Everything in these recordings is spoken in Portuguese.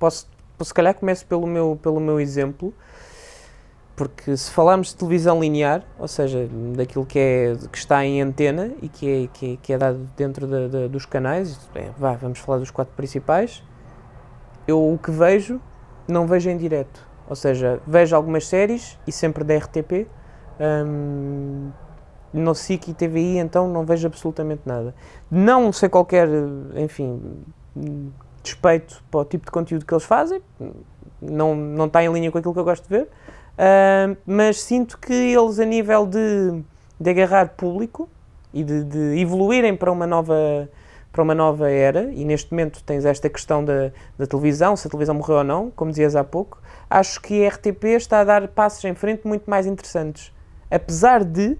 posso, se calhar começo pelo meu, pelo meu exemplo, porque se falarmos de televisão linear, ou seja, daquilo que, é, que está em antena e que é, que é, que é dado dentro dos canais, é, vá, vamos falar dos quatro principais, eu o que vejo, não vejo em direto. Ou seja, vejo algumas séries e sempre da RTP, hum, no SIC e TVI, então não vejo absolutamente nada. Não sei qualquer, enfim, despeito para o tipo de conteúdo que eles fazem, não, não está em linha com aquilo que eu gosto de ver, uh, mas sinto que eles, a nível de, de agarrar público e de, de, evoluírem para uma nova para uma nova era, e neste momento tens esta questão da, da televisão, se a televisão morreu ou não, como dizias há pouco, acho que a RTP está a dar passos em frente muito mais interessantes, apesar de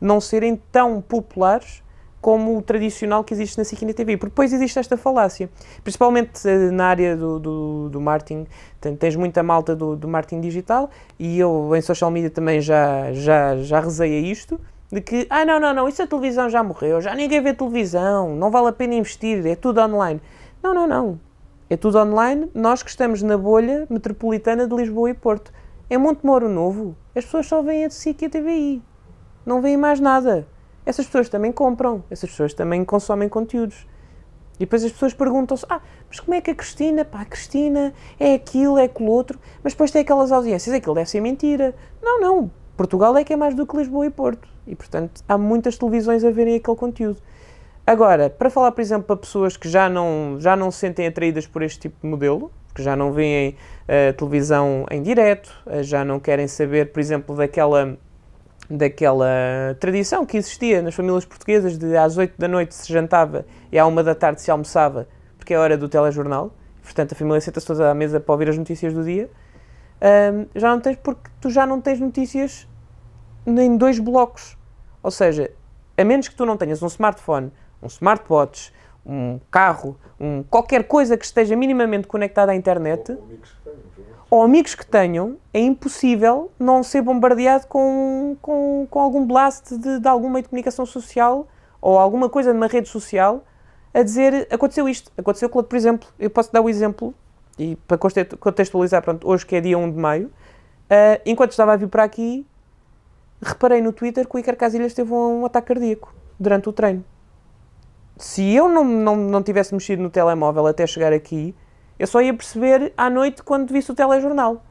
não serem tão populares como o tradicional que existe na SIC e na TV. Porque depois existe esta falácia, principalmente eh, na área do, do, do marketing. Tens muita malta do, do marketing digital e eu em social media também já, já, já rezei a isto. De que, ah, não, não, não, isso a é televisão já morreu, já ninguém vê televisão, não vale a pena investir, é tudo online. Não, não, não. É tudo online. Nós que estamos na bolha metropolitana de Lisboa e Porto. é muito Montemoro Novo, as pessoas só veem a SIC e a TVI. Não veem mais nada essas pessoas também compram, essas pessoas também consomem conteúdos. E depois as pessoas perguntam-se: ah, mas como é que a Cristina, pá, a Cristina é aquilo, é aquilo outro, mas depois tem aquelas audiências, aquilo deve ser mentira. Não, não, Portugal é que é mais do que Lisboa e Porto. E portanto há muitas televisões a verem aquele conteúdo. Agora, para falar, por exemplo, para pessoas que já não, já não se sentem atraídas por este tipo de modelo, que já não veem uh, televisão em direto, uh, já não querem saber, por exemplo, daquela daquela tradição que existia nas famílias portuguesas de às 8 da noite se jantava e à 1 da tarde se almoçava, porque é a hora do telejornal. Portanto, a família senta-se toda à mesa para ouvir as notícias do dia. Um, já não tens, porque tu já não tens notícias nem dois blocos. Ou seja, a menos que tu não tenhas um smartphone, um smartwatch, um carro, um, qualquer coisa que esteja minimamente conectada à internet. Ou, ou ou amigos que tenham, é impossível não ser bombardeado com, com, com algum blast de, de comunicação social ou alguma coisa numa rede social a dizer aconteceu isto, aconteceu aquilo. Por exemplo, eu posso dar o um exemplo, e para contextualizar, pronto, hoje que é dia 1 de maio, uh, enquanto estava a vir para aqui, reparei no Twitter que o Iker Casillas teve um, um ataque cardíaco durante o treino. Se eu não, não, não tivesse mexido no telemóvel até chegar aqui, eu só ia perceber à noite quando visse o telejornal.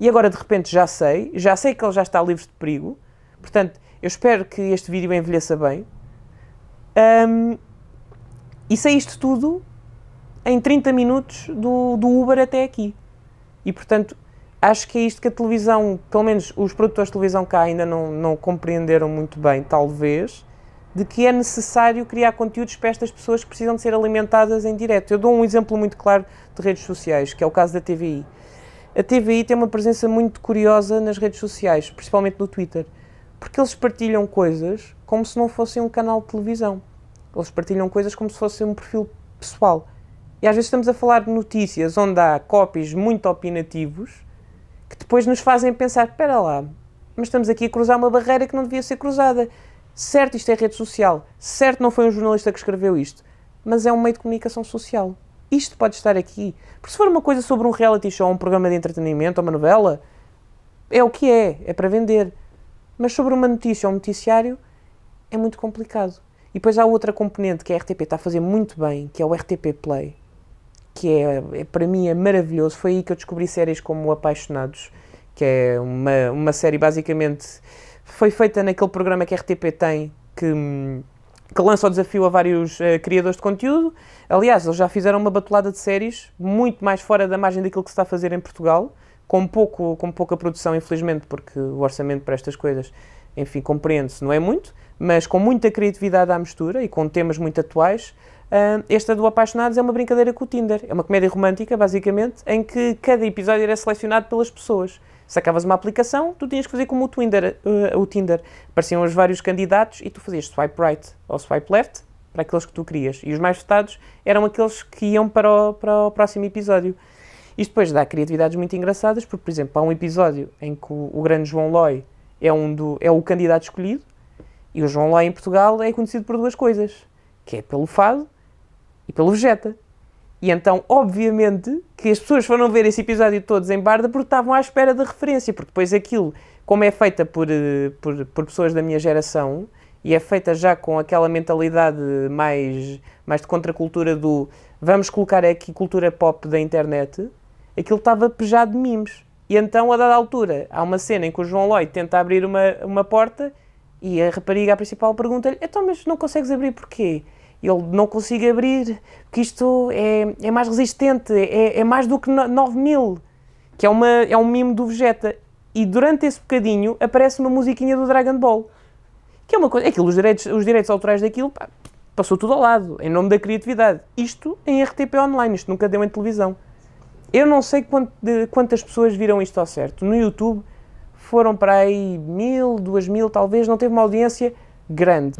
E agora de repente já sei, já sei que ele já está livre de perigo. Portanto, eu espero que este vídeo envelheça bem. Um, e sei isto tudo em 30 minutos do, do Uber até aqui. E portanto, acho que é isto que a televisão, pelo menos os produtores de televisão cá ainda não, não compreenderam muito bem, talvez de que é necessário criar conteúdos para estas pessoas que precisam de ser alimentadas em direto. Eu dou um exemplo muito claro de redes sociais, que é o caso da TVI. A TVI tem uma presença muito curiosa nas redes sociais, principalmente no Twitter, porque eles partilham coisas como se não fossem um canal de televisão. Eles partilham coisas como se fosse um perfil pessoal. E às vezes estamos a falar de notícias onde há copies muito opinativos que depois nos fazem pensar: espera lá, mas estamos aqui a cruzar uma barreira que não devia ser cruzada. Certo, isto é rede social. Certo, não foi um jornalista que escreveu isto. Mas é um meio de comunicação social. Isto pode estar aqui. Porque se for uma coisa sobre um reality show, um programa de entretenimento, uma novela, é o que é, é para vender. Mas sobre uma notícia ou um noticiário, é muito complicado. E depois há outra componente que a RTP está a fazer muito bem, que é o RTP Play, que é, é para mim é maravilhoso. Foi aí que eu descobri séries como Apaixonados, que é uma, uma série basicamente foi feita naquele programa que a RTP tem, que, que lança o desafio a vários uh, criadores de conteúdo. Aliás, eles já fizeram uma batulada de séries, muito mais fora da margem daquilo que se está a fazer em Portugal, com, pouco, com pouca produção, infelizmente, porque o orçamento para estas coisas, enfim, compreende-se, não é muito, mas com muita criatividade à mistura e com temas muito atuais. Uh, esta do Apaixonados é uma brincadeira com o Tinder. É uma comédia romântica, basicamente, em que cada episódio era selecionado pelas pessoas. Sacavas uma aplicação, tu tinhas que fazer como o Tinder, uh, eh, o Tinder. Apareciam os vários candidatos e tu fazias swipe right ou swipe left para aqueles que tu querias. E os mais votados eram aqueles que iam para o, para o próximo episódio. Isto depois dá criatividades muito engraçadas, porque, por exemplo, há um episódio em que o, o grande João Loi é, um do, é o candidato escolhido, e o João Loi em Portugal é conhecido por duas coisas, que é pelo fado e pelo vegeta. E então, obviamente, que as pessoas foram ver esse episódio todos em Barda porque estavam à espera da referência, porque depois aquilo, como é feita por, eh, por, por pessoas da minha geração e é feita já com aquela mentalidade mais, mais de contracultura do vamos colocar aqui cultura pop da internet, aquilo estava pejado de mimos. E então, a dada altura, há uma cena em que o João Lloyd tenta abrir uma, uma porta e a rapariga a principal pergunta-lhe: então, mas não consegues abrir porquê? ele não consiga abrir, porque isto é, é mais resistente, é, é mais do que 9000, que é, uma, é um mimo do Vegeta. E durante esse bocadinho aparece uma musiquinha do Dragon Ball. Que é uma coisa, aquilo, os direitos, os direitos autorais daquilo, pá, passou tudo ao lado, em nome da criatividade. Isto em RTP online, isto nunca deu em televisão. Eu não sei quant, de, quantas pessoas viram isto ao certo. No YouTube foram para aí mil, duas mil, talvez, não teve uma audiência grande.